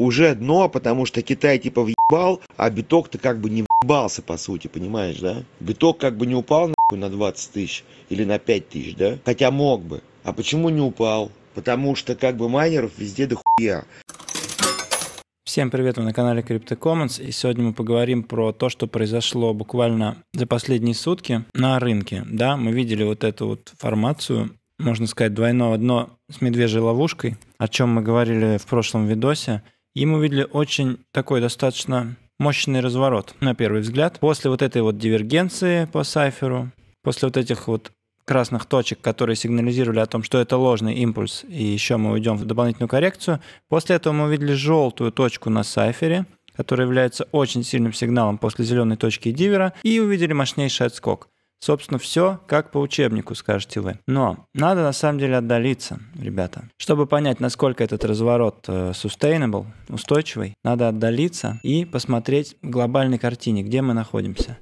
уже дно, потому что Китай типа въебал, а биток-то как бы не въебался, по сути, понимаешь, да? Биток как бы не упал нахуй на 20 тысяч или на 5 тысяч, да? Хотя мог бы. А почему не упал? Потому что как бы майнеров везде дохуя. Всем привет, вы на канале CryptoCommons, и сегодня мы поговорим про то, что произошло буквально за последние сутки на рынке. Да, мы видели вот эту вот формацию, можно сказать, двойное дно с медвежьей ловушкой, о чем мы говорили в прошлом видосе и мы увидели очень такой достаточно мощный разворот на первый взгляд. После вот этой вот дивергенции по Сайферу, после вот этих вот красных точек, которые сигнализировали о том, что это ложный импульс, и еще мы уйдем в дополнительную коррекцию. После этого мы увидели желтую точку на Сайфере, которая является очень сильным сигналом после зеленой точки дивера, и увидели мощнейший отскок. Собственно, все как по учебнику, скажете вы. Но надо на самом деле отдалиться, ребята. Чтобы понять, насколько этот разворот э, sustainable, устойчивый, надо отдалиться и посмотреть в глобальной картине, где мы находимся.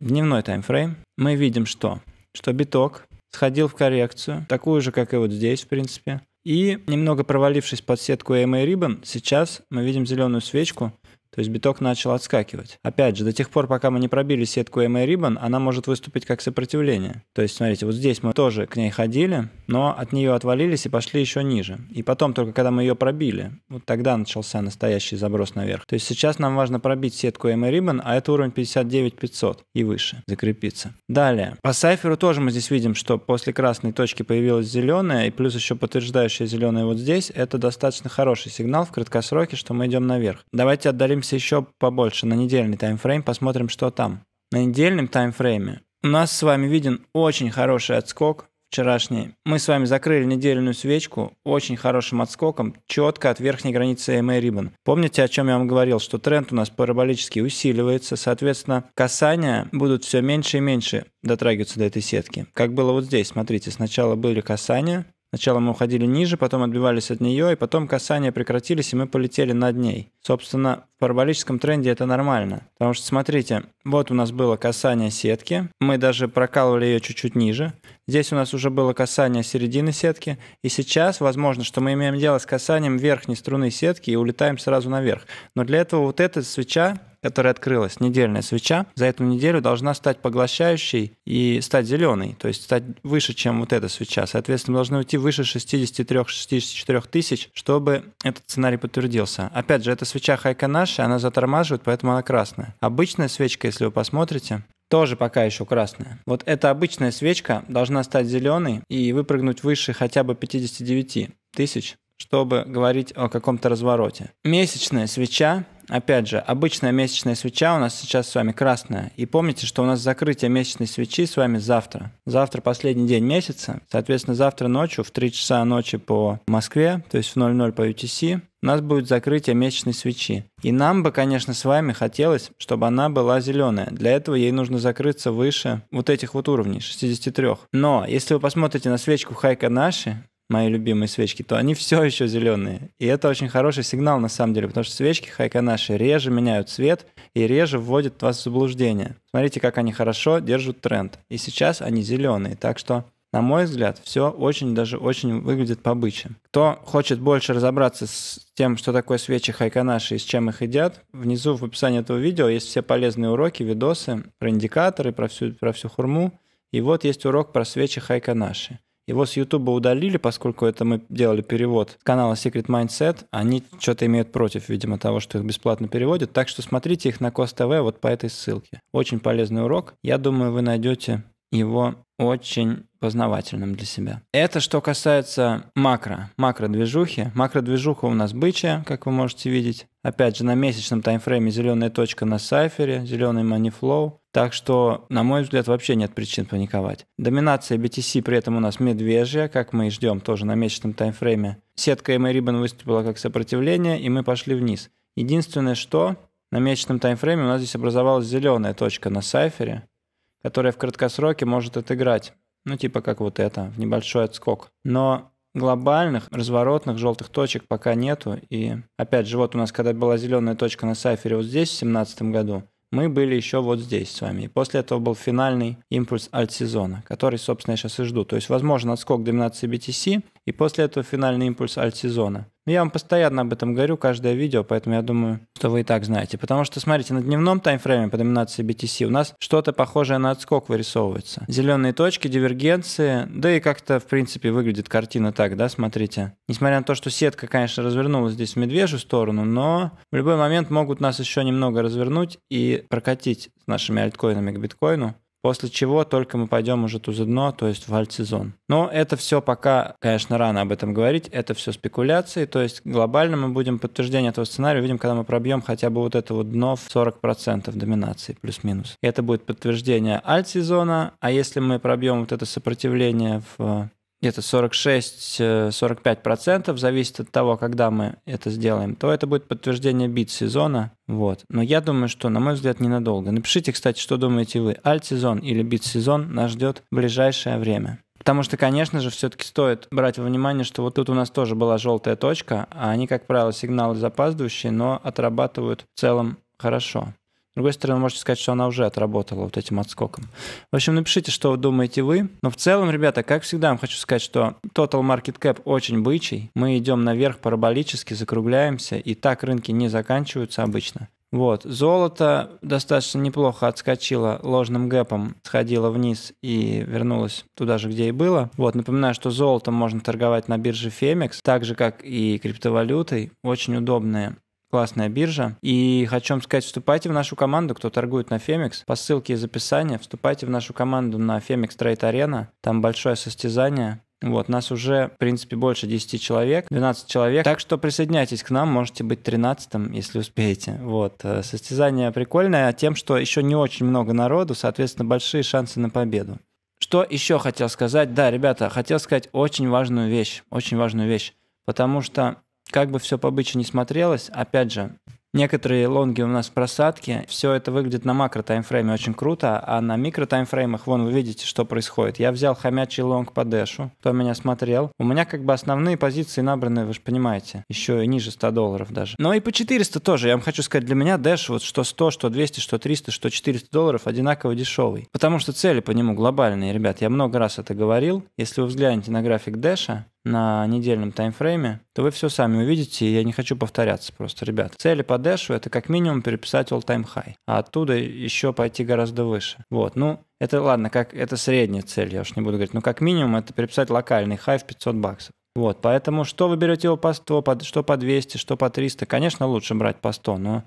Дневной таймфрейм. Мы видим что? Что биток сходил в коррекцию, такую же, как и вот здесь, в принципе. И немного провалившись под сетку EMA Ribbon, сейчас мы видим зеленую свечку, то есть биток начал отскакивать. Опять же, до тех пор, пока мы не пробили сетку MA Ribbon, она может выступить как сопротивление. То есть, смотрите, вот здесь мы тоже к ней ходили, но от нее отвалились и пошли еще ниже. И потом, только когда мы ее пробили, вот тогда начался настоящий заброс наверх. То есть сейчас нам важно пробить сетку MA Ribbon, а это уровень 59500 и выше, закрепиться. Далее. По сайферу тоже мы здесь видим, что после красной точки появилась зеленая, и плюс еще подтверждающая зеленая вот здесь. Это достаточно хороший сигнал в краткосроке, что мы идем наверх. Давайте отдалим продвинемся еще побольше на недельный таймфрейм, посмотрим, что там. На недельном таймфрейме у нас с вами виден очень хороший отскок вчерашний. Мы с вами закрыли недельную свечку очень хорошим отскоком, четко от верхней границы EMA Ribbon. Эм Помните, о чем я вам говорил, что тренд у нас параболически усиливается, соответственно, касания будут все меньше и меньше дотрагиваться до этой сетки. Как было вот здесь, смотрите, сначала были касания, Сначала мы уходили ниже, потом отбивались от нее, и потом касания прекратились, и мы полетели над ней. Собственно, в параболическом тренде это нормально. Потому что, смотрите, вот у нас было касание сетки, мы даже прокалывали ее чуть-чуть ниже. Здесь у нас уже было касание середины сетки, и сейчас возможно, что мы имеем дело с касанием верхней струны сетки и улетаем сразу наверх. Но для этого вот эта свеча которая открылась, недельная свеча, за эту неделю должна стать поглощающей и стать зеленой, то есть стать выше, чем вот эта свеча. Соответственно, должны уйти выше 63-64 тысяч, чтобы этот сценарий подтвердился. Опять же, эта свеча хайка наша, она затормаживает, поэтому она красная. Обычная свечка, если вы посмотрите, тоже пока еще красная. Вот эта обычная свечка должна стать зеленой и выпрыгнуть выше хотя бы 59 тысяч, чтобы говорить о каком-то развороте. Месячная свеча опять же, обычная месячная свеча у нас сейчас с вами красная. И помните, что у нас закрытие месячной свечи с вами завтра. Завтра последний день месяца. Соответственно, завтра ночью в 3 часа ночи по Москве, то есть в 00 по UTC, у нас будет закрытие месячной свечи. И нам бы, конечно, с вами хотелось, чтобы она была зеленая. Для этого ей нужно закрыться выше вот этих вот уровней, 63. Но если вы посмотрите на свечку Хайка Наши, мои любимые свечки, то они все еще зеленые. И это очень хороший сигнал на самом деле, потому что свечки хайка наши реже меняют цвет и реже вводят вас в заблуждение. Смотрите, как они хорошо держат тренд. И сейчас они зеленые, так что на мой взгляд, все очень даже очень выглядит побыче. Кто хочет больше разобраться с тем, что такое свечи хайканаши и с чем их едят, внизу в описании этого видео есть все полезные уроки, видосы про индикаторы, про всю, про всю хурму. И вот есть урок про свечи хайканаши. Его с Ютуба удалили, поскольку это мы делали перевод канала Secret Mindset. Они что-то имеют против, видимо, того, что их бесплатно переводят. Так что смотрите их на Кост ТВ вот по этой ссылке. Очень полезный урок. Я думаю, вы найдете его очень познавательным для себя. Это что касается макро, Макро движухи. Макро движуха у нас бычья, как вы можете видеть. Опять же, на месячном таймфрейме зеленая точка на сайфере, зеленый money flow. Так что, на мой взгляд, вообще нет причин паниковать. Доминация BTC при этом у нас медвежья, как мы и ждем тоже на месячном таймфрейме. Сетка EMA Ribbon выступила как сопротивление, и мы пошли вниз. Единственное, что на месячном таймфрейме у нас здесь образовалась зеленая точка на сайфере, которая в краткосроке может отыграть. Ну, типа как вот это, в небольшой отскок. Но глобальных разворотных желтых точек пока нету. И опять же, вот у нас когда была зеленая точка на сайфере вот здесь в 2017 году, мы были еще вот здесь с вами. И после этого был финальный импульс альт-сезона, который, собственно, я сейчас и жду. То есть, возможно, отскок доминации BTC, и после этого финальный импульс альт-сезона. Но Я вам постоянно об этом говорю, каждое видео, поэтому я думаю, что вы и так знаете. Потому что, смотрите, на дневном таймфрейме по доминации BTC у нас что-то похожее на отскок вырисовывается. Зеленые точки, дивергенции, да и как-то, в принципе, выглядит картина так, да, смотрите. Несмотря на то, что сетка, конечно, развернулась здесь в медвежью сторону, но в любой момент могут нас еще немного развернуть и прокатить с нашими альткоинами к биткоину после чего только мы пойдем уже туда дно, то есть в альт-сезон. Но это все пока, конечно, рано об этом говорить, это все спекуляции, то есть глобально мы будем подтверждение этого сценария увидим, когда мы пробьем хотя бы вот это вот дно в 40% доминации, плюс-минус. это будет подтверждение альт-сезона, а если мы пробьем вот это сопротивление в где-то 46-45%, э, зависит от того, когда мы это сделаем, то это будет подтверждение бит сезона. Вот. Но я думаю, что, на мой взгляд, ненадолго. Напишите, кстати, что думаете вы, альт-сезон или бит-сезон нас ждет в ближайшее время. Потому что, конечно же, все-таки стоит брать во внимание, что вот тут у нас тоже была желтая точка, а они, как правило, сигналы запаздывающие, но отрабатывают в целом хорошо. С другой стороны, можете сказать, что она уже отработала вот этим отскоком. В общем, напишите, что думаете вы. Но в целом, ребята, как всегда, вам хочу сказать, что Total Market Cap очень бычий. Мы идем наверх параболически, закругляемся, и так рынки не заканчиваются обычно. Вот. Золото достаточно неплохо отскочило ложным гэпом, сходило вниз и вернулось туда же, где и было. Вот. Напоминаю, что золото можно торговать на бирже Femex, так же, как и криптовалютой. Очень удобные классная биржа. И хочу вам сказать, вступайте в нашу команду, кто торгует на FEMEX По ссылке из описания вступайте в нашу команду на FEMEX Trade Arena, Там большое состязание. Вот, нас уже, в принципе, больше 10 человек, 12 человек. Так что присоединяйтесь к нам, можете быть 13 если успеете. Вот, э, состязание прикольное, а тем, что еще не очень много народу, соответственно, большие шансы на победу. Что еще хотел сказать? Да, ребята, хотел сказать очень важную вещь, очень важную вещь. Потому что как бы все побыче не смотрелось, опять же, некоторые лонги у нас в просадке, все это выглядит на макро таймфрейме очень круто, а на микро таймфреймах, вон вы видите, что происходит. Я взял хомячий лонг по дэшу, кто меня смотрел. У меня как бы основные позиции набраны, вы же понимаете, еще и ниже 100 долларов даже. Но и по 400 тоже, я вам хочу сказать, для меня дэш вот что 100, что 200, что 300, что 400 долларов одинаково дешевый. Потому что цели по нему глобальные, ребят, я много раз это говорил. Если вы взглянете на график дэша, на недельном таймфрейме, то вы все сами увидите, и я не хочу повторяться просто, ребят. Цели по дэшу это как минимум переписать all-time high, а оттуда еще пойти гораздо выше. Вот, ну, это ладно, как это средняя цель, я уж не буду говорить, но как минимум это переписать локальный хай в 500 баксов. Вот, поэтому что вы берете его по 100, по, что по 200, что по 300, конечно, лучше брать по 100, но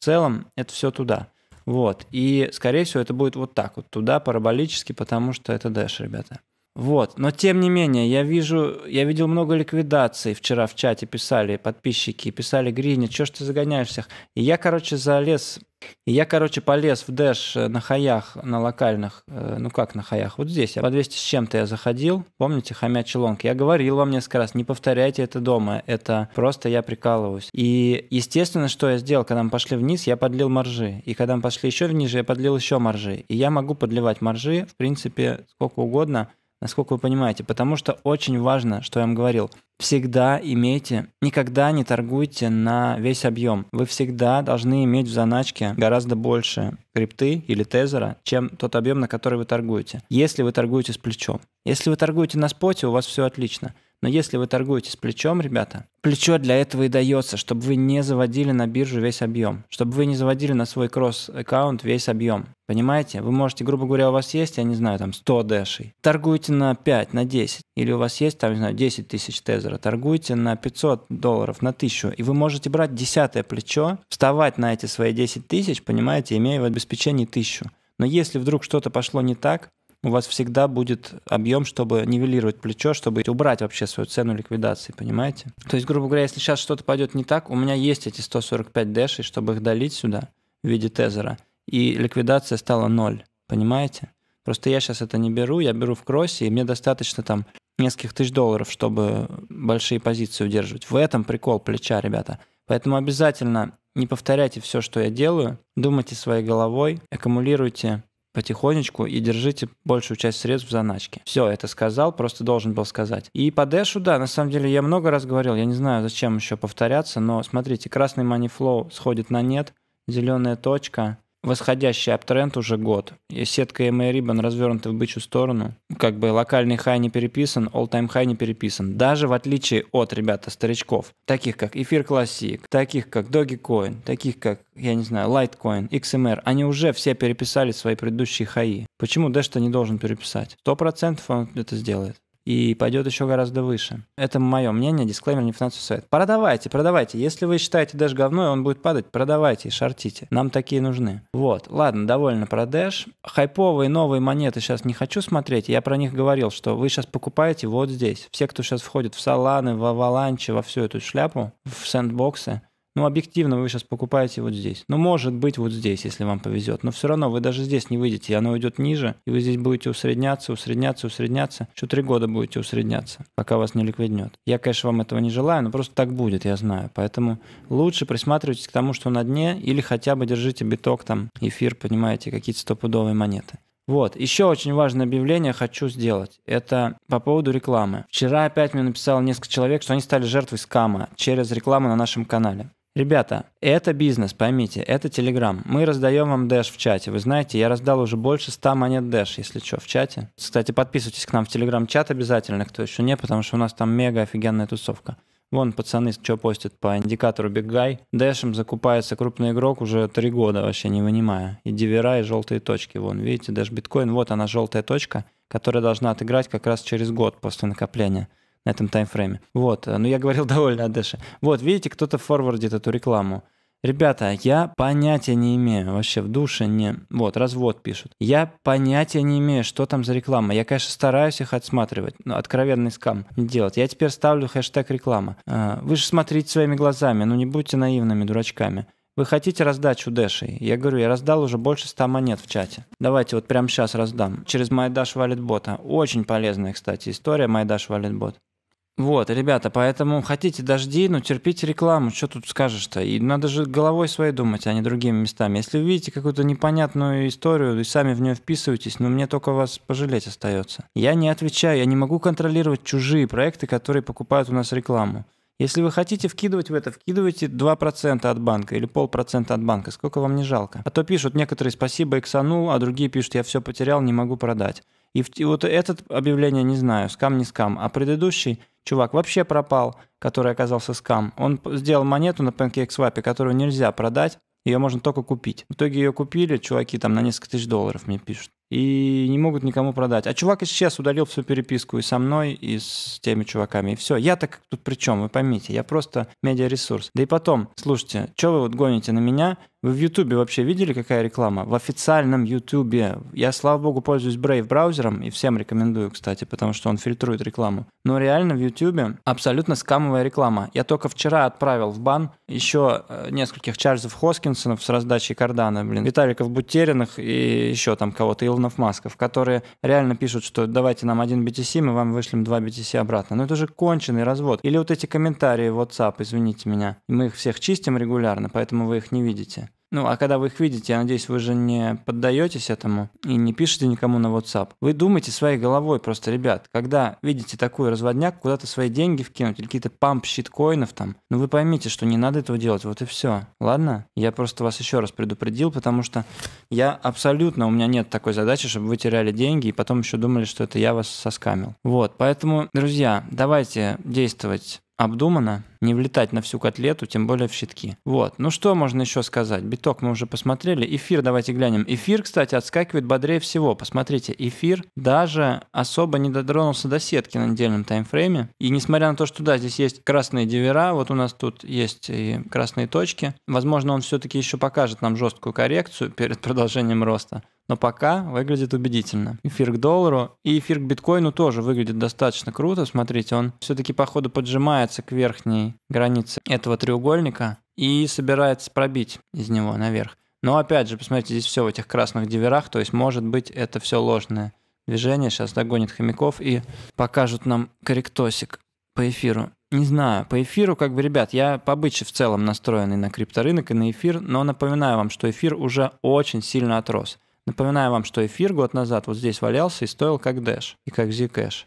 в целом это все туда. Вот, и, скорее всего, это будет вот так вот, туда, параболически, потому что это дэш, ребята. Вот, но тем не менее, я вижу, я видел много ликвидаций, вчера в чате писали подписчики, писали Гриня, что ж ты загоняешь всех? И я, короче, залез, и я, короче, полез в дэш на хаях, на локальных, э, ну как на хаях, вот здесь, я по 200 с чем-то я заходил, помните, хомячий лонг, я говорил вам несколько раз, не повторяйте это дома, это просто я прикалываюсь. И, естественно, что я сделал, когда мы пошли вниз, я подлил маржи, и когда мы пошли еще вниз, я подлил еще маржи, и я могу подливать маржи, в принципе, сколько угодно, насколько вы понимаете, потому что очень важно, что я вам говорил, всегда имейте, никогда не торгуйте на весь объем. Вы всегда должны иметь в заначке гораздо больше крипты или тезера, чем тот объем, на который вы торгуете. Если вы торгуете с плечом. Если вы торгуете на споте, у вас все отлично. Но если вы торгуете с плечом, ребята, плечо для этого и дается, чтобы вы не заводили на биржу весь объем, чтобы вы не заводили на свой кросс-аккаунт весь объем. Понимаете? Вы можете, грубо говоря, у вас есть, я не знаю, там 100 дэшей. Торгуйте на 5, на 10. Или у вас есть, там, не знаю, 10 тысяч тезера. Торгуйте на 500 долларов, на 1000. И вы можете брать десятое плечо, вставать на эти свои 10 тысяч, понимаете, имея в обеспечении 1000. Но если вдруг что-то пошло не так, у вас всегда будет объем, чтобы нивелировать плечо, чтобы убрать вообще свою цену ликвидации, понимаете? То есть, грубо говоря, если сейчас что-то пойдет не так, у меня есть эти 145 дэшей, чтобы их долить сюда в виде тезера, и ликвидация стала ноль, понимаете? Просто я сейчас это не беру, я беру в кроссе, и мне достаточно там нескольких тысяч долларов, чтобы большие позиции удерживать. В этом прикол плеча, ребята. Поэтому обязательно не повторяйте все, что я делаю, думайте своей головой, аккумулируйте потихонечку и держите большую часть средств в заначке. Все, это сказал, просто должен был сказать. И по дэшу, да, на самом деле я много раз говорил, я не знаю, зачем еще повторяться, но смотрите, красный манифлоу сходит на нет, зеленая точка, восходящий аптренд уже год. И сетка EMA Ribbon развернута в бычью сторону. Как бы локальный хай не переписан, all-time high не переписан. Даже в отличие от, ребята, старичков. Таких как Эфир Classic, таких как Dogecoin, таких как, я не знаю, Litecoin, XMR. Эм они уже все переписали свои предыдущие хаи. Почему Дэш-то не должен переписать? 100% он это сделает и пойдет еще гораздо выше. Это мое мнение, дисклеймер не финансовый совет. Продавайте, продавайте. Если вы считаете Dash говно, он будет падать, продавайте и шортите. Нам такие нужны. Вот, ладно, довольно про Dash. Хайповые новые монеты сейчас не хочу смотреть. Я про них говорил, что вы сейчас покупаете вот здесь. Все, кто сейчас входит в саланы, в Avalanche, во всю эту шляпу, в сэндбоксы, ну, объективно вы сейчас покупаете вот здесь. Ну, может быть, вот здесь, если вам повезет. Но все равно вы даже здесь не выйдете, и оно уйдет ниже, и вы здесь будете усредняться, усредняться, усредняться. Еще три года будете усредняться, пока вас не ликвиднет. Я, конечно, вам этого не желаю, но просто так будет, я знаю. Поэтому лучше присматривайтесь к тому, что на дне, или хотя бы держите биток, там, эфир, понимаете, какие-то стопудовые монеты. Вот, еще очень важное объявление хочу сделать. Это по поводу рекламы. Вчера опять мне написало несколько человек, что они стали жертвой скама через рекламу на нашем канале. Ребята, это бизнес, поймите, это Telegram. Мы раздаем вам Dash в чате. Вы знаете, я раздал уже больше 100 монет Dash, если что, в чате. Кстати, подписывайтесь к нам в Telegram-чат обязательно, кто еще не, потому что у нас там мега офигенная тусовка. Вон пацаны что постят по индикатору Big Guy. Дэшем закупается крупный игрок уже три года вообще не вынимая. И дивера, и желтые точки. Вон, видите, Dash биткоин, вот она желтая точка, которая должна отыграть как раз через год после накопления на этом таймфрейме. Вот, э, ну я говорил довольно о Дэше. Вот, видите, кто-то форвардит эту рекламу. Ребята, я понятия не имею, вообще в душе не... Вот, развод пишут. Я понятия не имею, что там за реклама. Я, конечно, стараюсь их отсматривать, но откровенный скам не делать. Я теперь ставлю хэштег реклама. Э, вы же смотрите своими глазами, ну не будьте наивными дурачками. Вы хотите раздачу Дэшей? Я говорю, я раздал уже больше 100 монет в чате. Давайте вот прямо сейчас раздам. Через MyDash Wallet бота. Очень полезная, кстати, история MyDash Wallet бот. Вот, ребята, поэтому хотите дожди, но ну, терпите рекламу, что тут скажешь-то? И надо же головой своей думать, а не другими местами. Если увидите какую-то непонятную историю и сами в нее вписываетесь, ну мне только вас пожалеть остается. Я не отвечаю, я не могу контролировать чужие проекты, которые покупают у нас рекламу. Если вы хотите вкидывать в это, вкидывайте 2% от банка или полпроцента от банка, сколько вам не жалко. А то пишут некоторые «спасибо, иксанул», а другие пишут «я все потерял, не могу продать». И, вот это объявление, не знаю, скам не скам. А предыдущий чувак вообще пропал, который оказался скам. Он сделал монету на PancakeSwap, которую нельзя продать, ее можно только купить. В итоге ее купили, чуваки там на несколько тысяч долларов мне пишут. И не могут никому продать. А чувак исчез, удалил всю переписку и со мной, и с теми чуваками. И все. Я так тут при чем, вы поймите. Я просто медиаресурс. Да и потом, слушайте, что вы вот гоните на меня? Вы в Ютубе вообще видели, какая реклама? В официальном Ютубе. Я, слава богу, пользуюсь Brave браузером и всем рекомендую, кстати, потому что он фильтрует рекламу. Но реально в Ютубе абсолютно скамовая реклама. Я только вчера отправил в бан еще э, нескольких Чарльзов Хоскинсонов с раздачей кардана, блин, Виталиков бутеринах и еще там кого-то, Илонов Масков, которые реально пишут, что давайте нам один BTC, мы вам вышлем два BTC обратно. Но это же конченый развод. Или вот эти комментарии в WhatsApp, извините меня. Мы их всех чистим регулярно, поэтому вы их не видите. Ну, а когда вы их видите, я надеюсь, вы же не поддаетесь этому и не пишете никому на WhatsApp. Вы думаете своей головой просто, ребят, когда видите такую разводняк, куда-то свои деньги вкинуть или какие-то памп щит коинов там, ну вы поймите, что не надо этого делать, вот и все. Ладно? Я просто вас еще раз предупредил, потому что я абсолютно, у меня нет такой задачи, чтобы вы теряли деньги и потом еще думали, что это я вас соскамил. Вот, поэтому, друзья, давайте действовать обдуманно, не влетать на всю котлету, тем более в щитки. Вот, ну что можно еще сказать? Биток мы уже посмотрели, эфир давайте глянем. Эфир, кстати, отскакивает бодрее всего. Посмотрите, эфир даже особо не дотронулся до сетки на недельном таймфрейме. И несмотря на то, что да, здесь есть красные дивера, вот у нас тут есть и красные точки, возможно, он все-таки еще покажет нам жесткую коррекцию перед продолжением роста но пока выглядит убедительно. Эфир к доллару и эфир к биткоину тоже выглядит достаточно круто. Смотрите, он все-таки походу поджимается к верхней границе этого треугольника и собирается пробить из него наверх. Но опять же, посмотрите, здесь все в этих красных диверах, то есть может быть это все ложное движение. Сейчас догонит хомяков и покажут нам корректосик по эфиру. Не знаю, по эфиру, как бы, ребят, я побыче в целом настроенный на крипторынок и на эфир, но напоминаю вам, что эфир уже очень сильно отрос. Напоминаю вам, что эфир год назад вот здесь валялся и стоил как Dash и как Zcash.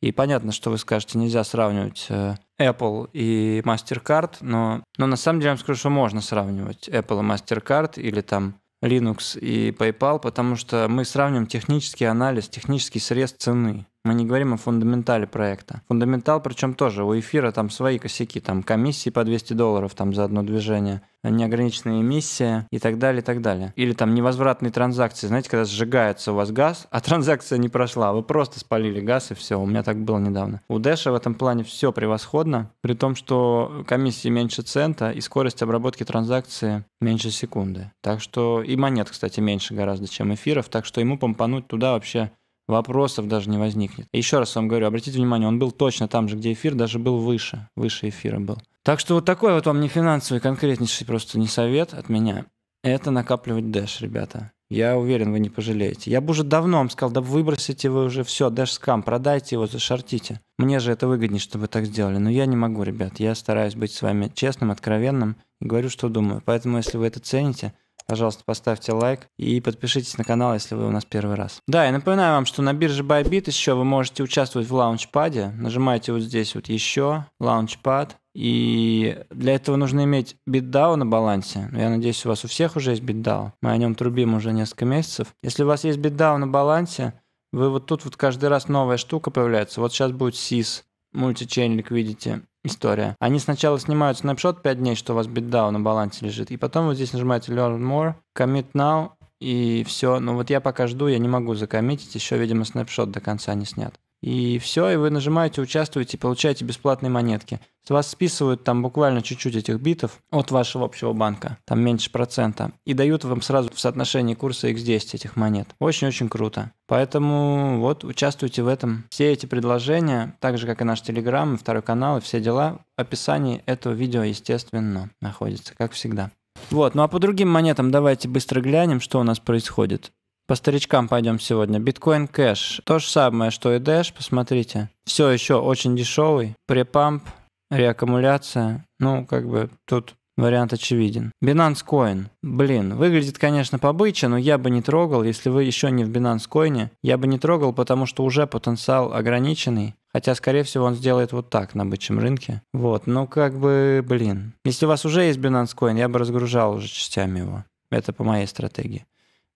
И понятно, что вы скажете, нельзя сравнивать э, Apple и MasterCard, но, но на самом деле я вам скажу, что можно сравнивать Apple и MasterCard или там Linux и PayPal, потому что мы сравним технический анализ, технический срез цены. Мы не говорим о фундаментале проекта. Фундаментал, причем тоже, у эфира там свои косяки, там комиссии по 200 долларов там за одно движение, неограниченная эмиссия и так далее, и так далее. Или там невозвратные транзакции. Знаете, когда сжигается у вас газ, а транзакция не прошла, вы просто спалили газ и все. У меня так было недавно. У Дэша в этом плане все превосходно, при том, что комиссии меньше цента и скорость обработки транзакции меньше секунды. Так что и монет, кстати, меньше гораздо, чем эфиров, так что ему помпануть туда вообще вопросов даже не возникнет. Еще раз вам говорю, обратите внимание, он был точно там же, где эфир, даже был выше, выше эфира был. Так что вот такой вот вам не финансовый, конкретнейший просто не совет от меня. Это накапливать дэш, ребята. Я уверен, вы не пожалеете. Я бы уже давно вам сказал, да выбросите вы уже все, дэш скам, продайте его, зашортите. Мне же это выгоднее, чтобы вы так сделали. Но я не могу, ребят. Я стараюсь быть с вами честным, откровенным и говорю, что думаю. Поэтому, если вы это цените, Пожалуйста, поставьте лайк и подпишитесь на канал, если вы у нас первый раз. Да, и напоминаю вам, что на бирже Bybit еще вы можете участвовать в лаунчпаде. Нажимаете вот здесь вот еще, лаунчпад. И для этого нужно иметь BitDAO на балансе. Я надеюсь, у вас у всех уже есть BitDAO. Мы о нем трубим уже несколько месяцев. Если у вас есть BitDAO на балансе, вы вот тут вот каждый раз новая штука появляется. Вот сейчас будет SIS, мультичейнлик, видите? история. Они сначала снимают снапшот 5 дней, что у вас битдау на балансе лежит, и потом вот здесь нажимаете Learn More, Commit Now, и все. Но ну вот я пока жду, я не могу закоммитить, еще, видимо, снапшот до конца не снят и все, и вы нажимаете, участвуете, получаете бесплатные монетки. С вас списывают там буквально чуть-чуть этих битов от вашего общего банка, там меньше процента, и дают вам сразу в соотношении курса x10 этих монет. Очень-очень круто. Поэтому вот участвуйте в этом. Все эти предложения, так же как и наш Телеграм, и второй канал, и все дела, в описании этого видео, естественно, находятся, как всегда. Вот, ну а по другим монетам давайте быстро глянем, что у нас происходит. По старичкам пойдем сегодня. Биткоин кэш. То же самое, что и Dash, посмотрите. Все еще очень дешевый. Препамп, реаккумуляция. Ну, как бы тут Вариант очевиден. Binance Coin. Блин, выглядит, конечно, побыче, но я бы не трогал, если вы еще не в Binance Coin. Я бы не трогал, потому что уже потенциал ограниченный. Хотя, скорее всего, он сделает вот так на бычьем рынке. Вот, ну как бы, блин. Если у вас уже есть Binance Coin, я бы разгружал уже частями его. Это по моей стратегии.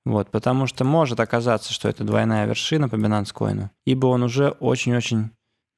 Вот, потому что может оказаться, что это двойная вершина по Binance Coin, ибо он уже очень-очень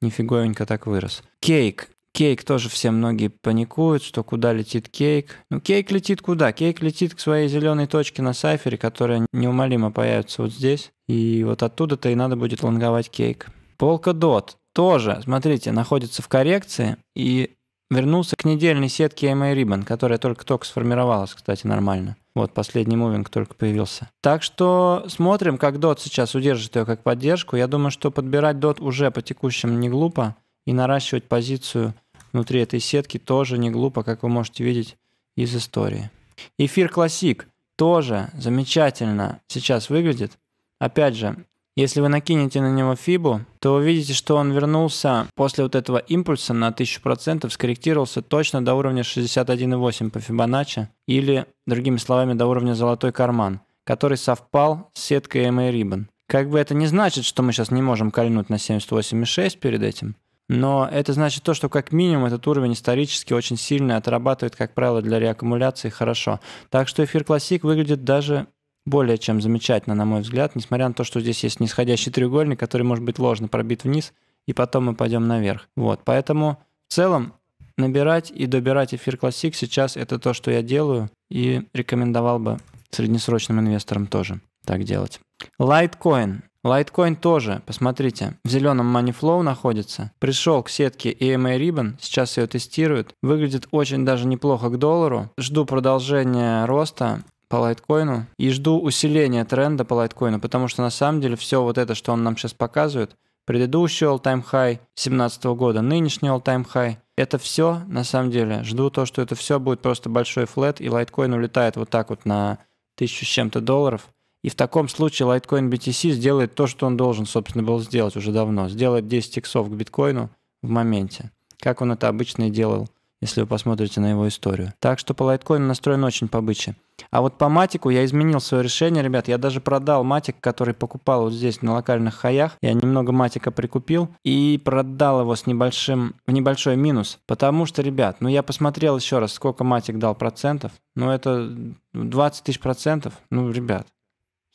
нифиговенько так вырос. Кейк. Кейк тоже все многие паникуют, что куда летит кейк. Ну, кейк летит куда? Кейк летит к своей зеленой точке на сайфере, которая неумолимо появится вот здесь. И вот оттуда-то и надо будет лонговать кейк. Polkadot тоже, смотрите, находится в коррекции и вернулся к недельной сетке MA Ribbon, которая только-только сформировалась, кстати, нормально. Вот последний мувинг только появился. Так что смотрим, как Дот сейчас удержит ее как поддержку. Я думаю, что подбирать Дот уже по текущим не глупо. И наращивать позицию внутри этой сетки тоже не глупо, как вы можете видеть из истории. Эфир классик тоже замечательно сейчас выглядит. Опять же, если вы накинете на него фибу, то увидите, что он вернулся после вот этого импульса на 1000%, скорректировался точно до уровня 61,8 по Фибоначчи, или, другими словами, до уровня золотой карман, который совпал с сеткой MA Ribbon. Как бы это не значит, что мы сейчас не можем кольнуть на 78,6 перед этим, но это значит то, что как минимум этот уровень исторически очень сильно отрабатывает, как правило, для реаккумуляции хорошо. Так что эфир классик выглядит даже более чем замечательно, на мой взгляд, несмотря на то, что здесь есть нисходящий треугольник, который может быть ложно пробит вниз, и потом мы пойдем наверх. Вот, поэтому в целом набирать и добирать эфир классик сейчас это то, что я делаю, и рекомендовал бы среднесрочным инвесторам тоже так делать. Лайткоин. Лайткоин тоже, посмотрите, в зеленом money flow находится. Пришел к сетке EMA Ribbon, сейчас ее тестируют. Выглядит очень даже неплохо к доллару. Жду продолжения роста по лайткоину и жду усиления тренда по лайткоину, потому что на самом деле все вот это, что он нам сейчас показывает, предыдущий all-time high 2017 года, нынешний all-time high, это все на самом деле. Жду то, что это все будет просто большой флет, и лайткоин улетает вот так вот на тысячу с чем-то долларов. И в таком случае лайткоин BTC сделает то, что он должен, собственно, был сделать уже давно. сделать 10 иксов к биткоину в моменте, как он это обычно и делал – если вы посмотрите на его историю. Так что по лайткоину настроен очень побыче. А вот по матику я изменил свое решение, ребят. Я даже продал матик, который покупал вот здесь на локальных хаях. Я немного матика прикупил и продал его с небольшим, в небольшой минус. Потому что, ребят, ну я посмотрел еще раз, сколько матик дал процентов. Ну это 20 тысяч процентов. Ну, ребят,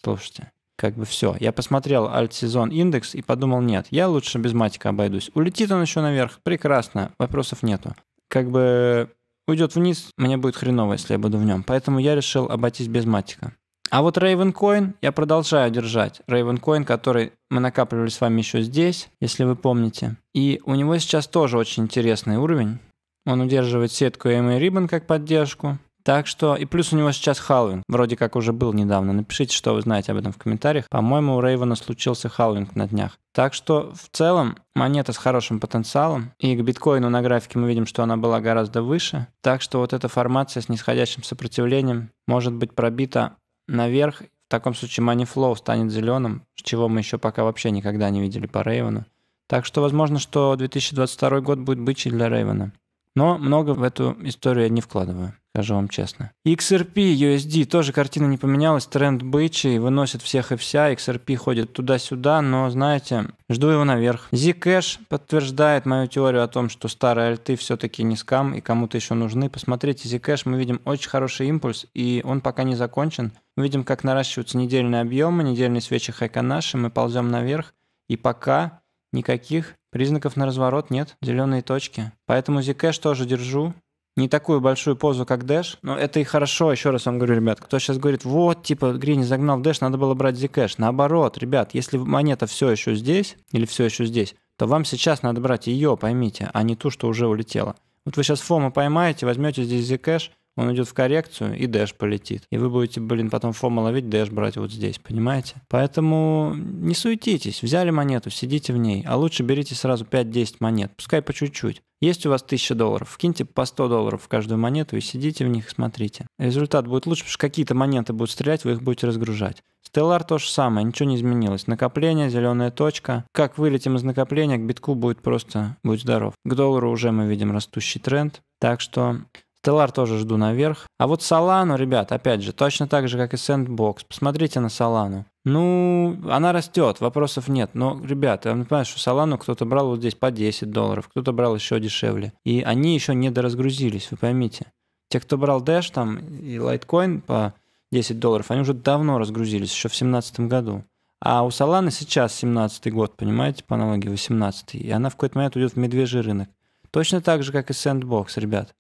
слушайте как бы все. Я посмотрел альт-сезон индекс и подумал, нет, я лучше без матика обойдусь. Улетит он еще наверх, прекрасно, вопросов нету как бы уйдет вниз, мне будет хреново, если я буду в нем. Поэтому я решил обойтись без матика. А вот Raven Coin я продолжаю держать. Raven Coin, который мы накапливали с вами еще здесь, если вы помните. И у него сейчас тоже очень интересный уровень. Он удерживает сетку EMA Ribbon как поддержку. Так что, и плюс у него сейчас Халвинг, вроде как уже был недавно. Напишите, что вы знаете об этом в комментариях. По-моему, у Рейвена случился Халвинг на днях. Так что, в целом, монета с хорошим потенциалом. И к биткоину на графике мы видим, что она была гораздо выше. Так что вот эта формация с нисходящим сопротивлением может быть пробита наверх. В таком случае Money Flow станет зеленым, чего мы еще пока вообще никогда не видели по Рейвену. Так что возможно, что 2022 год будет бычий для Рейвена. Но много в эту историю я не вкладываю скажу вам честно. XRP, USD, тоже картина не поменялась, тренд бычий, выносит всех и вся, XRP ходит туда-сюда, но, знаете, жду его наверх. Zcash подтверждает мою теорию о том, что старые альты все-таки не скам и кому-то еще нужны. Посмотрите, Zcash мы видим очень хороший импульс, и он пока не закончен. Мы видим, как наращиваются недельные объемы, недельные свечи хайка наши, мы ползем наверх, и пока Никаких. Признаков на разворот нет. Зеленые точки. Поэтому Zcash тоже держу. Не такую большую позу, как Dash, но это и хорошо, еще раз вам говорю, ребят, кто сейчас говорит, вот, типа, Грини загнал в Dash, надо было брать Zcash. Наоборот, ребят, если монета все еще здесь, или все еще здесь, то вам сейчас надо брать ее, поймите, а не ту, что уже улетела. Вот вы сейчас фома поймаете, возьмете здесь Zcash – он идет в коррекцию, и дэш полетит. И вы будете, блин, потом фома ловить, дэш брать вот здесь, понимаете? Поэтому не суетитесь, взяли монету, сидите в ней, а лучше берите сразу 5-10 монет, пускай по чуть-чуть. Есть у вас 1000 долларов, вкиньте по 100 долларов в каждую монету и сидите в них и смотрите. Результат будет лучше, потому что какие-то монеты будут стрелять, вы их будете разгружать. Стеллар то же самое, ничего не изменилось. Накопление, зеленая точка. Как вылетим из накопления, к битку будет просто будь здоров. К доллару уже мы видим растущий тренд. Так что Stellar тоже жду наверх. А вот Солану, ребят, опять же, точно так же, как и Sandbox. Посмотрите на Солану. Ну, она растет, вопросов нет. Но, ребят, я понимаю, что Солану кто-то брал вот здесь по 10 долларов, кто-то брал еще дешевле. И они еще не доразгрузились, вы поймите. Те, кто брал Dash там и Litecoin по 10 долларов, они уже давно разгрузились, еще в 2017 году. А у Соланы сейчас 17 год, понимаете, по аналогии 18 И она в какой-то момент уйдет в медвежий рынок. Точно так же, как и Sandbox, ребят.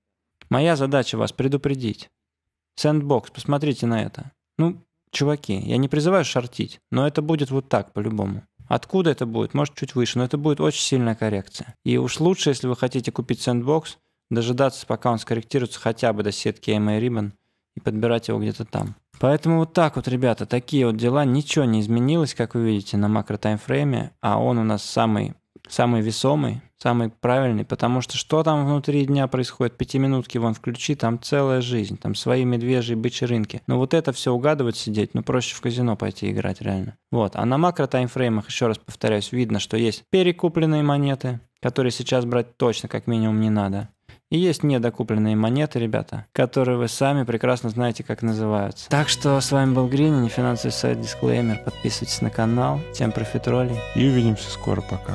Моя задача вас предупредить. Сэндбокс, посмотрите на это. Ну, чуваки, я не призываю шортить, но это будет вот так, по-любому. Откуда это будет? Может, чуть выше, но это будет очень сильная коррекция. И уж лучше, если вы хотите купить сэндбокс, дожидаться, пока он скорректируется хотя бы до сетки MA Ribbon и подбирать его где-то там. Поэтому вот так вот, ребята, такие вот дела. Ничего не изменилось, как вы видите, на макро таймфрейме, а он у нас самый, самый весомый, самый правильный, потому что что там внутри дня происходит, пятиминутки вон включи, там целая жизнь, там свои медвежьи бычьи рынки. Но ну, вот это все угадывать сидеть, ну проще в казино пойти играть реально. Вот, а на макро таймфреймах, еще раз повторяюсь, видно, что есть перекупленные монеты, которые сейчас брать точно как минимум не надо. И есть недокупленные монеты, ребята, которые вы сами прекрасно знаете, как называются. Так что с вами был Грин, не финансовый сайт Дисклеймер. Подписывайтесь на канал. Всем профитролей. И увидимся скоро. Пока.